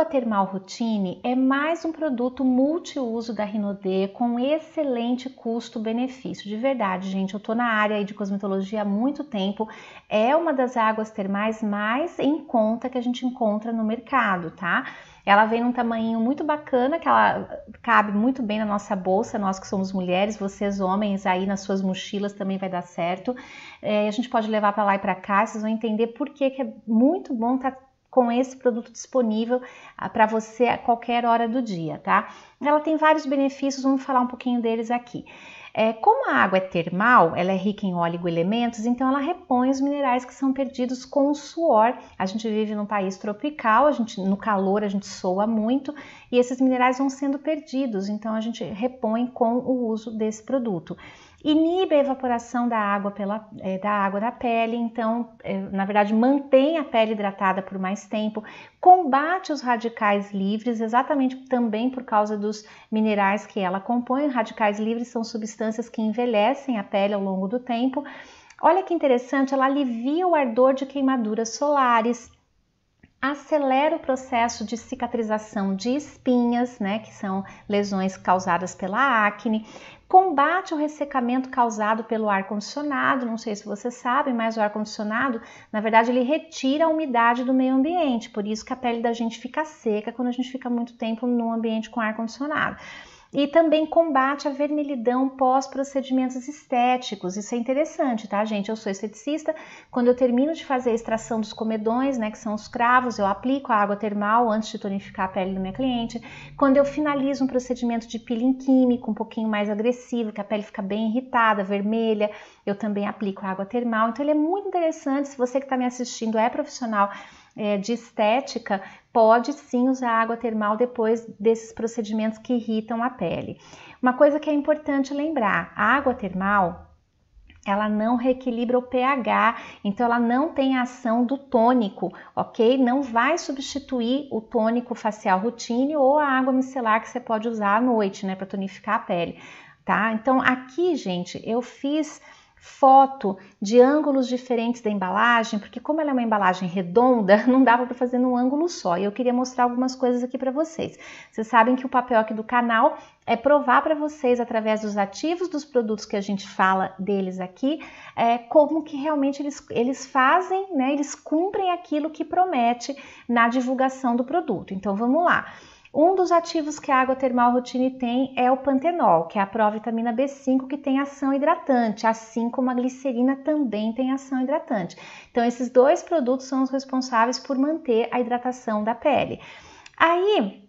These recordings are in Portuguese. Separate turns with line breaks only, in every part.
água termal Routine é mais um produto multiuso da Rinodê com excelente custo-benefício. De verdade, gente, eu tô na área de cosmetologia há muito tempo. É uma das águas termais mais em conta que a gente encontra no mercado, tá? Ela vem num tamanho muito bacana, que ela cabe muito bem na nossa bolsa, nós que somos mulheres, vocês homens aí nas suas mochilas também vai dar certo. É, a gente pode levar para lá e para cá, vocês vão entender por que, que é muito bom estar tá com esse produto disponível ah, para você a qualquer hora do dia, tá? Ela tem vários benefícios, vamos falar um pouquinho deles aqui. É, como a água é termal, ela é rica em oligoelementos, então ela repõe os minerais que são perdidos com o suor. A gente vive num país tropical, a gente, no calor a gente soa muito e esses minerais vão sendo perdidos, então a gente repõe com o uso desse produto. Inibe a evaporação da água, pela, é, da, água da pele, então, é, na verdade, mantém a pele hidratada por mais tempo, combate os radicais livres, exatamente também por causa do dos minerais que ela compõe. Radicais livres são substâncias que envelhecem a pele ao longo do tempo. Olha que interessante, ela alivia o ardor de queimaduras solares, acelera o processo de cicatrização de espinhas, né, que são lesões causadas pela acne, combate o ressecamento causado pelo ar condicionado. Não sei se vocês sabem, mas o ar condicionado, na verdade, ele retira a umidade do meio ambiente, por isso que a pele da gente fica seca quando a gente fica muito tempo num ambiente com ar condicionado e também combate a vermelhidão pós procedimentos estéticos. Isso é interessante, tá, gente? Eu sou esteticista. Quando eu termino de fazer a extração dos comedões, né, que são os cravos, eu aplico a água termal antes de tonificar a pele do meu cliente. Quando eu finalizo um procedimento de peeling químico um pouquinho mais agressivo, que a pele fica bem irritada, vermelha, eu também aplico a água termal. Então ele é muito interessante. Se você que está me assistindo é profissional é, de estética, pode sim usar água termal depois desses procedimentos que irritam a pele. Uma coisa que é importante lembrar: a água termal ela não reequilibra o pH, então ela não tem ação do tônico, ok? Não vai substituir o tônico facial rotine ou a água micelar que você pode usar à noite, né, para tonificar a pele, tá? Então aqui, gente, eu fiz foto de ângulos diferentes da embalagem, porque como ela é uma embalagem redonda, não dava para fazer num ângulo só. E eu queria mostrar algumas coisas aqui para vocês. Vocês sabem que o papel aqui do canal é provar para vocês, através dos ativos dos produtos que a gente fala deles aqui, é, como que realmente eles, eles fazem, né, eles cumprem aquilo que promete na divulgação do produto. Então, vamos lá. Um dos ativos que a água termal rotine tem é o pantenol, que é a provitamina B5 que tem ação hidratante, assim como a glicerina também tem ação hidratante. Então esses dois produtos são os responsáveis por manter a hidratação da pele. Aí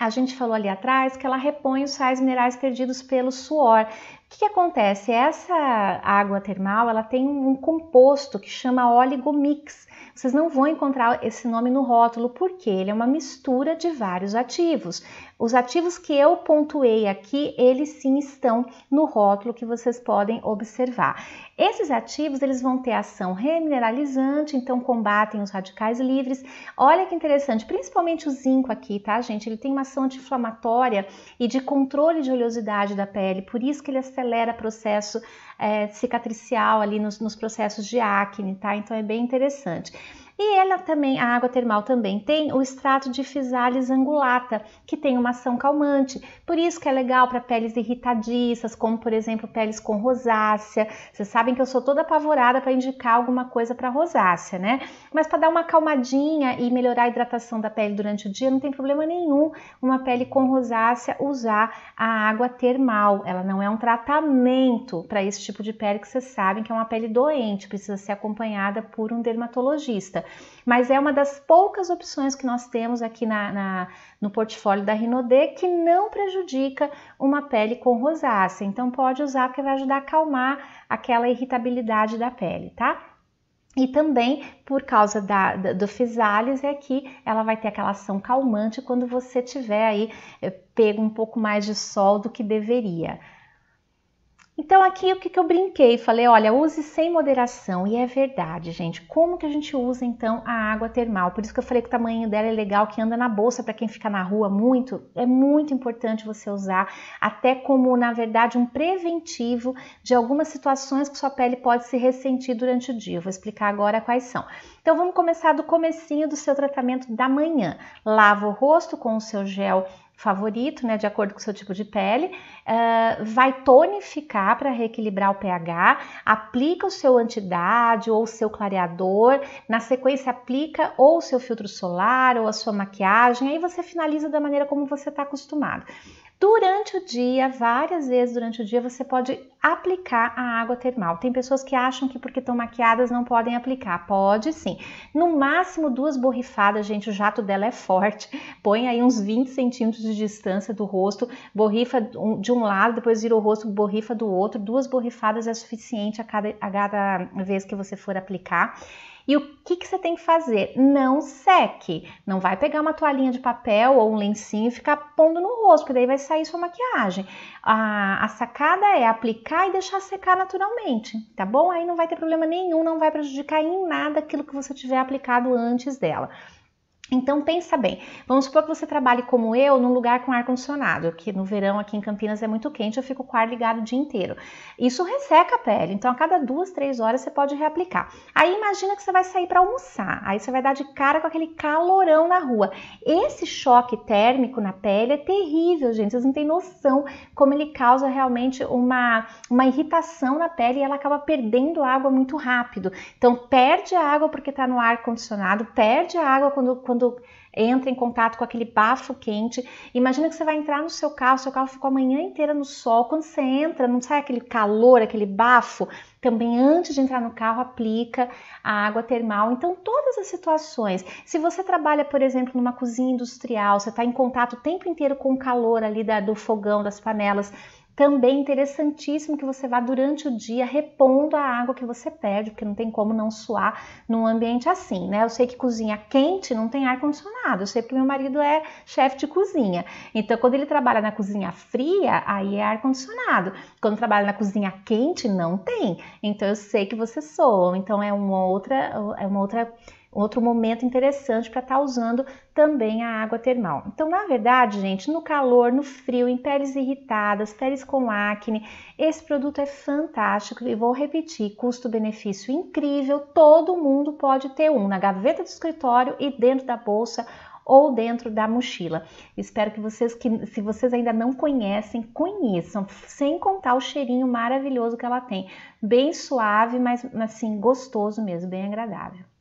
a gente falou ali atrás que ela repõe os sais minerais perdidos pelo suor, o que, que, acontece? Essa água termal ela tem um composto que chama oligomix. Vocês não vão encontrar esse nome no rótulo porque ele é uma mistura de vários ativos. Os ativos que eu pontuei aqui, eles sim estão no rótulo que vocês podem observar. Esses ativos eles vão ter ação remineralizante, então combatem os radicais livres. Olha que interessante, principalmente o zinco aqui, tá, gente? Ele tem uma ação anti-inflamatória e de controle de oleosidade da pele, por isso que ele é acelera processo é, cicatricial ali nos, nos processos de acne, tá? Então é bem interessante. E ela também, a água termal também tem o extrato de Physalis angulata, que tem uma ação calmante. Por isso que é legal para peles irritadiças, como por exemplo, peles com rosácea. Vocês sabem que eu sou toda apavorada para indicar alguma coisa para rosácea, né? Mas para dar uma acalmadinha e melhorar a hidratação da pele durante o dia, não tem problema nenhum uma pele com rosácea usar a água termal. Ela não é um tratamento para esse tipo de pele que vocês sabem que é uma pele doente, precisa ser acompanhada por um dermatologista mas é uma das poucas opções que nós temos aqui na, na no portfólio da Rinodê que não prejudica uma pele com rosácea. Então pode usar porque vai ajudar a acalmar aquela irritabilidade da pele, tá? E também, por causa da, da, do Fisalis, é que ela vai ter aquela ação calmante quando você tiver aí é, pego um pouco mais de sol do que deveria. Então aqui o que, que eu brinquei? Falei, olha, use sem moderação. E é verdade, gente. Como que a gente usa então a água termal? Por isso que eu falei que o tamanho dela é legal, que anda na bolsa para quem fica na rua muito. É muito importante você usar, até como, na verdade, um preventivo de algumas situações que sua pele pode se ressentir durante o dia. Eu vou explicar agora quais são. Então vamos começar do comecinho do seu tratamento da manhã. Lava o rosto com o seu gel favorito, né, de acordo com o seu tipo de pele, uh, vai tonificar para reequilibrar o pH, aplica o seu antidade ou o seu clareador, na sequência aplica ou o seu filtro solar ou a sua maquiagem, aí você finaliza da maneira como você está acostumado. Durante o dia, várias vezes durante o dia, você pode aplicar a água termal. Tem pessoas que acham que porque estão maquiadas não podem aplicar. Pode sim. No máximo duas borrifadas, gente. O jato dela é forte. Põe aí uns 20 centímetros de distância do rosto, borrifa de um lado, depois vira o rosto, borrifa do outro. Duas borrifadas é suficiente a cada, a cada vez que você for aplicar. E o que, que você tem que fazer? Não seque. Não vai pegar uma toalhinha de papel ou um lencinho e ficar pondo no rosto, porque daí vai sair sua maquiagem. A, a sacada é aplicar e deixar secar naturalmente, tá bom? Aí não vai ter problema nenhum, não vai prejudicar em nada aquilo que você tiver aplicado antes dela. Então pensa bem, vamos supor que você trabalhe como eu num lugar com ar condicionado, que no verão aqui em Campinas é muito quente, eu fico com o ar ligado o dia inteiro. Isso resseca a pele, então a cada duas, três horas você pode reaplicar. Aí imagina que você vai sair para almoçar, aí você vai dar de cara com aquele calorão na rua. Esse choque térmico na pele é terrível, gente, vocês não têm noção como ele causa realmente uma, uma irritação na pele e ela acaba perdendo água muito rápido. Então perde a água porque está no ar condicionado, perde a água quando, quando quando entra em contato com aquele bafo quente. Imagina que você vai entrar no seu carro, seu carro ficou a manhã inteira no sol. Quando você entra, não sai aquele calor, aquele bafo. Também antes de entrar no carro, aplica a água termal. Então, todas as situações. Se você trabalha, por exemplo, numa cozinha industrial, você está em contato o tempo inteiro com o calor ali da, do fogão, das panelas. Também é interessantíssimo que você vá durante o dia repondo a água que você perde, porque não tem como não suar num ambiente assim, né? Eu sei que cozinha quente não tem ar condicionado, eu sei porque meu marido é chefe de cozinha. Então, quando ele trabalha na cozinha fria, aí é ar condicionado. Quando trabalha na cozinha quente, não tem. Então, eu sei que você soa. Então, é uma outra, é uma outra outro momento interessante para estar tá usando também a água termal. Então, na verdade, gente, no calor, no frio, em peles irritadas, peles com acne, esse produto é fantástico e vou repetir, custo-benefício incrível, todo mundo pode ter um na gaveta do escritório e dentro da bolsa ou dentro da mochila. Espero que vocês que se vocês ainda não conhecem, conheçam, sem contar o cheirinho maravilhoso que ela tem. Bem suave, mas assim gostoso mesmo, bem agradável.